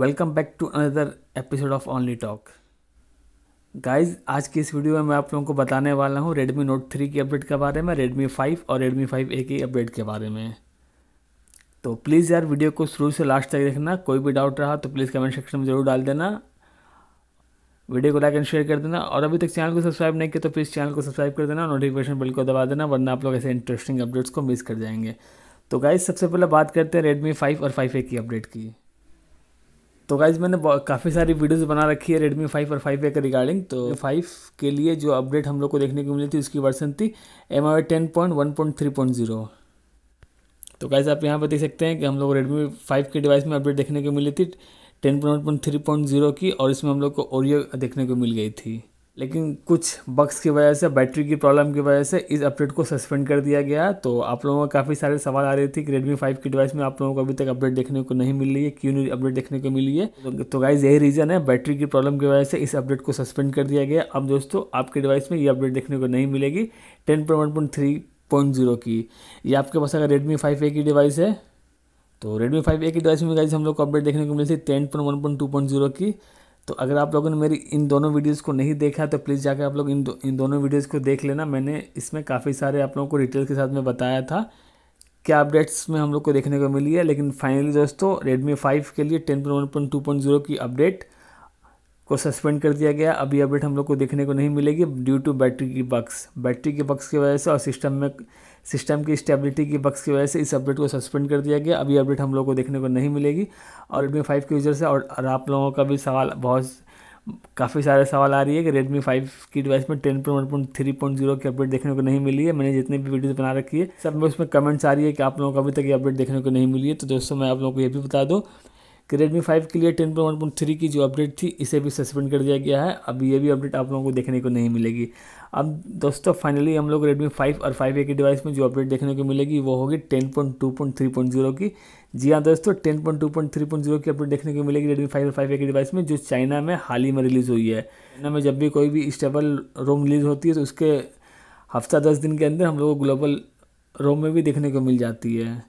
welcome back to another episode of only talk guys आज की इस वीडियो में मैं आप लोगों को बताने वाला हूँ रेडमी नोट थ्री की अपडेट के बारे में रेडमी फाइव और रेडमी फाइव ए की अपडेट के बारे में तो प्लीज़ यार वीडियो को शुरू से लास्ट तक देखना कोई भी डाउट रहा तो प्लीज़ कमेंट सेक्शन में ज़रूर डाल देना वीडियो को लाइक एंड शेयर कर देना और अभी तक चैनल को सब्सक्राइब नहीं किया तो प्लीज़ चैनल को सब्सक्राइब कर देना नोटिफिकेशन बिल को दबा देना वरना आप लोग ऐसे इंटरेस्टिंग अपडेट्स को मिस कर जाएंगे तो गाइज सबसे पहले बात करते हैं रेडमी फाइव और फाइव ए की अपडेट की तो गाइज मैंने काफ़ी सारी वीडियोस बना रखी है रेडमी फाइव और फाइव ए के रिगार्डिंग तो फाइव के लिए जो अपडेट हम लोग को देखने को मिली थी उसकी वर्सन थी M I ten point one point three point zero तो गाइज आप यहाँ पर देख सकते हैं कि हम लोग रेडमी फाइव के डिवाइस में अपडेट देखने को मिली थी ten point one point three point zero की और इसमें हम लोग को ओरियो देखने को मिल गई थी लेकिन कुछ बक्स की वजह से बैटरी की प्रॉब्लम की वजह से इस अपडेट को सस्पेंड कर दिया गया तो आप लोगों का काफ़ी सारे सवाल आ रहे थे कि Redmi 5 की डिवाइस में आप लोगों को अभी तक अपडेट देखने को नहीं मिल रही है क्यों नहीं अपडेट देखने को मिली है तो, तो गाइज यही रीज़न है बैटरी की प्रॉब्लम की वजह से इस अपडेट को सस्पेंड कर दिया गया अब दोस्तों आपके डिवाइस में ये अपडेट देखने को नहीं मिलेगी टेन की ये आपके पास अगर रेडमी फाइव की डिवाइस है तो फाइव ए की डिवाइस में गाइज हम लोग को अपडेट देखने को मिली थी टेन की तो अगर आप लोगों ने मेरी इन दोनों वीडियोज़ को नहीं देखा तो प्लीज़ जाकर आप लोग इन दो इन दोनों वीडियोज़ को देख लेना मैंने इसमें काफ़ी सारे आप लोगों को डिटेल के साथ में बताया था क्या अपडेट्स में हम लोग को देखने को मिली है लेकिन फाइनली दोस्तों रेडमी फाइव के लिए ten point one point two point zero की अपडेट को सस्पेंड कर दिया गया अभी अपडेट हम लोग को देखने को नहीं मिलेगी ड्यू टू बैटरी की बक्स बैटरी की बक्स की वजह से और सिस्टम में सिस्टम की स्टेबिलिटी की बक्स की वजह से इस अपडेट को सस्पेंड कर दिया गया अभी अपडेट हम लोग को देखने को नहीं मिलेगी और रेडमी फाइव के यूजर से और आप लोगों का भी सवाल बहुत काफ़ी सारे सवाल आ रही है कि रेडमी फाइव की डिवाइस में ten point one point three point zero की अपडेट देखने को नहीं मिली है मैंने जितने भी वीडियोस बना रखी है सब में उसमें कमेंट्स आ रही है कि आप लोगों को अभी तक ये अपडेट देखने को नहीं मिली है तो दोस्तों मैं आप लोगों को ये भी बता दूँ कि रेडमी फाइव के लिए टेन पॉइंट वन थ्री की जो अपडेट थी इसे भी सस्पेंड कर दिया गया है अब ये भी अपडेट आप लोगों को देखने को नहीं मिलेगी अब दोस्तों फाइनली हम लोग रेडमी फाइव और फाइव ए के डिवाइस में जो अपडेट देखने को मिलेगी वो होगी ten point point point two three zero की जी हाँ दोस्तों ten point point point two three zero की अपडेट देखने को मिलेगी रेडमी फाइव और ए के डिवाइस में जो चाइना में हाल ही में रिलीज़ हुई है चाइना में जब भी कोई भी स्टेबल रोम रिलीज़ होती है तो उसके हफ्ता दस दिन के अंदर हम लोग को ग्लोबल रोम में भी देखने को मिल जाती है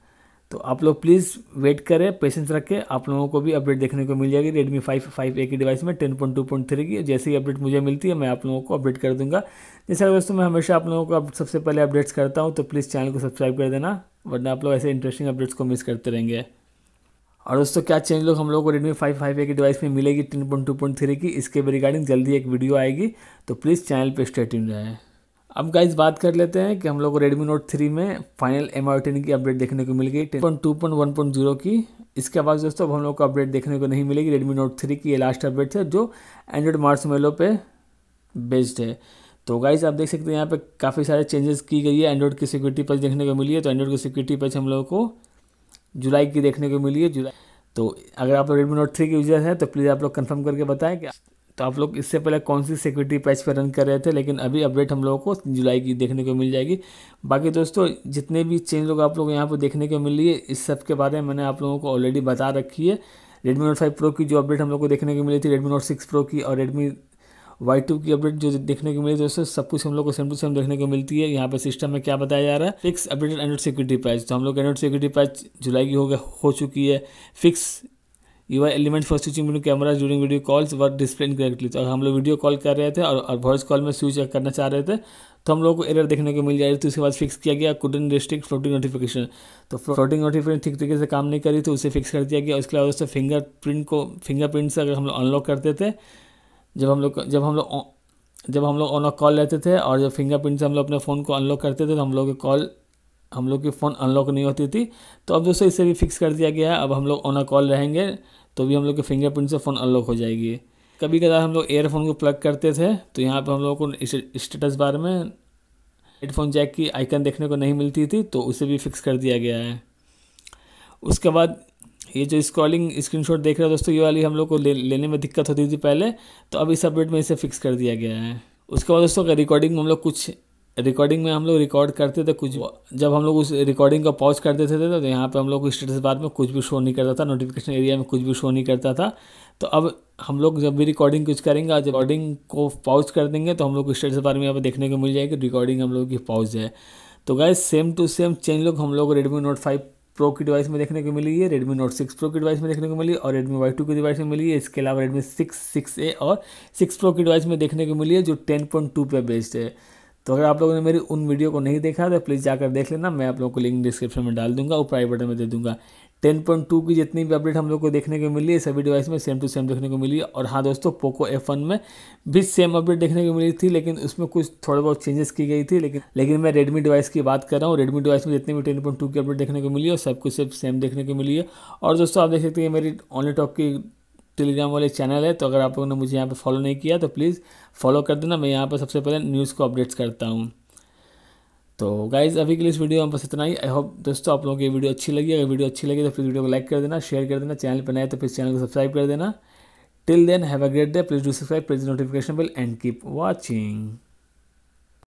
तो आप लोग प्लीज़ वेट करें पेशेंस रखें आप लोगों को भी अपडेट देखने को मिल जाएगी रेडमी फाइव फाइव ए की डिवाइस में ten point two point three की जैसे ही अपडेट मुझे मिलती है मैं आप लोगों को अपडेट कर दूंगा जैसा दोस्तों मैं हमेशा आप लोगों को सबसे पहले अपडेट्स करता हूँ तो प्लीज़ चैनल को सब्सक्राइब कर देना वरना आप लोग ऐसे इंटरेस्टिंग अपडेट्स को मिस करते रहेंगे और दोस्तों क्या चेंज लोग हम लोगों को रेडमी फाइव फाइव ए की डिवाइस में मिलेगी ten point two point three की इसके रिगार्डिंग जल्दी एक वीडियो आएगी तो प्लीज़ चैनल पर स्टेटिंग रहें अब गाइज बात कर लेते हैं कि हम लोग को रेडमी नोट थ्री में फाइनल एम टेन की अपडेट देखने को मिल गई ten point two point one point zero की इसके बाद दोस्तों अब हम लोग को अपडेट देखने को नहीं मिलेगी रेडमी नोट थ्री की ये लास्ट अपडेट है जो एंड्रॉयड मार्च मेलो पे बेस्ड है तो गाइज आप देख सकते हैं यहाँ पे काफ़ी सारे चेंजेस की गई है एंड्रॉइड की सिक्योरिटी पेज देखने को मिली है तो एंड्रॉइड की सिक्योरिटी पेज हम लोगों को जुलाई की देखने को मिली है जुलाई तो अगर आप लोग रेडमी नोट थ्री के यूजर हैं तो प्लीज़ आप लोग कन्फर्म करके बताएं कि तो आप लोग इससे पहले कौन सी सिक्योरिटी पैच पर रन कर रहे थे लेकिन अभी अपडेट हम लोगों को जुलाई की देखने को मिल जाएगी बाकी दोस्तों जितने भी चेंज लोग आप लोग यहाँ पर देखने को मिल रही है इस सब के बारे में मैंने आप लोगों को ऑलरेडी बता रखी है रेडमी नोट फाइव प्रो की जो अपडेट हम लोग को देखने को मिली थी रेडमी नोट सिक्स प्रो की और रेडमी वाई टू की अपडेट जो देखने को मिली दोस्तों सब कुछ हम लोग को सेम टू सेम देखने को मिलती है यहाँ पर सिस्टम में क्या बताया जा रहा है fix updated Android security patch तो हम लोग एंड्रॉइड सिक्योरिटी पैच जुलाई की हो गया हो चुकी है fix U UI element for switching between cameras during video calls were display incorrectly तो हम लोग वीडियो कॉल कर रहे थे और, वॉइस कॉल में स्विच करना चाह रहे थे तो हम लोग को एरर देखने को मिल जा रही थी उसके बाद फिक्स किया गया कुडन रिस्ट्रिक्ट फ्लोटिंग नोटिफिकेशन तो फ्लोटिंग नोटिफिकेशन ठीक तरीके से काम नहीं करी तो उसे फिक्स कर दिया गया उसके बाद उससे फिंगर प्रिंट को फिंगर प्रिंट से अगर हम लोग अनलॉक करते थे जब हम लोग जब हम लोग जब हम लोग ऑन कॉल लेते थे और जब फिंगरप्रिंट से हम लोग अपने फ़ोन को अनलॉक करते थे तो हम लोग कॉल हम लोग की फ़ोन अनलॉक नहीं होती थी तो अब दोस्तों इसे भी फिक्स कर दिया गया है अब हम लोग ऑन अ कॉल रहेंगे तो भी हम लोग के फिंगरप्रिंट से फ़ोन अनलॉक हो जाएगी कभी कभार हम लोग एयरफोन को प्लग करते थे तो यहाँ पर हम लोग को स्टेटस बार में हेडफोन जैक की आइकन देखने को नहीं मिलती थी तो उसे भी फिक्स कर दिया गया है उसके बाद ये जो स्क्रॉलिंग स्क्रीनशॉट देख रहे हो दोस्तों ये वाली हम लोग को ले, लेने में दिक्कत होती थी पहले तो अब इस अपडेट में इसे फिक्स कर दिया गया है उसके बाद दोस्तों रिकॉर्डिंग में हम लोग कुछ रिकॉर्डिंग में हम लोग रिकॉर्ड करते थे कुछ जब हम लोग उस रिकॉर्डिंग को पॉज करते थे तो यहाँ पे हम लोग स्टेटस बाद में कुछ भी शो नहीं करता था नोटिफिकेशन एरिया में कुछ भी शो नहीं करता था तो अब हम लोग जब भी रिकॉर्डिंग कुछ करेंगे जब रिकॉर्डिंग को पॉज कर देंगे तो हम लोग स्टेटस बारे में यहाँ पर देखने को मिल जाएगी रिकॉर्डिंग हम लोग की पॉज है तो guys same to same change लोग हम लोग रेडमी नोट फाइव प्रो की डिवाइस में देखने को मिली है रेडमी नोट सिक्स प्रो की डिवाइस में देखने को मिली और रेडमी वाई टू की डिवाइस में मिली है इसके अलावा रेडमी सिक्स सिक्स ए और सिक्स प्रो की डिवाइस में देखने को मिली है जो टेन पॉइंट टू पर बेस्ड है तो अगर आप लोगों ने मेरी उन वीडियो को नहीं देखा तो प्लीज़ जाकर देख लेना मैं आप लोगों को लिंक डिस्क्रिप्शन में डाल दूंगा ऊपर आई बटन में दे दूंगा 10.2 की जितनी भी अपडेट हम लोग को देखने को मिली है सभी डिवाइस में सेम टू सेम देखने को मिली है और हाँ दोस्तों पोको एफ में भी सेम अपडेट देखने को मिली थी लेकिन उसमें कुछ थोड़े बहुत चेंजेस की गई थी लेकिन लेकिन मैं रेडमी डिवाइस की बात कर रहा हूँ रेडमी डिवाइस में जितनी भी टेन पॉइंट टू की अपडेट देखने को मिली है और सब कुछ सिर्फ सेम देखने को मिली है और दोस्तों आप देख सकते हैं मेरी ऑनली टॉक की टेलीग्राम वाले चैनल है तो अगर आप लोगों ने मुझे यहाँ पे फॉलो नहीं किया तो प्लीज़ फॉलो कर देना मैं यहाँ पर सबसे पहले न्यूज़ को अपडेट्स करता हूँ तो गाइज़ अभी के लिए इस वीडियो में बस इतना ही आई होप दोस्तों आप लोगों की वीडियो अच्छी लगी अगर वीडियो अच्छी लगी तो प्लीज़ वीडियो को लाइक कर देना शेयर कर देना चैनल पर नए तो प्लीज़ चैनल को सब्सक्राइब कर देना till then have a great day please do subscribe please notification bell and keep watching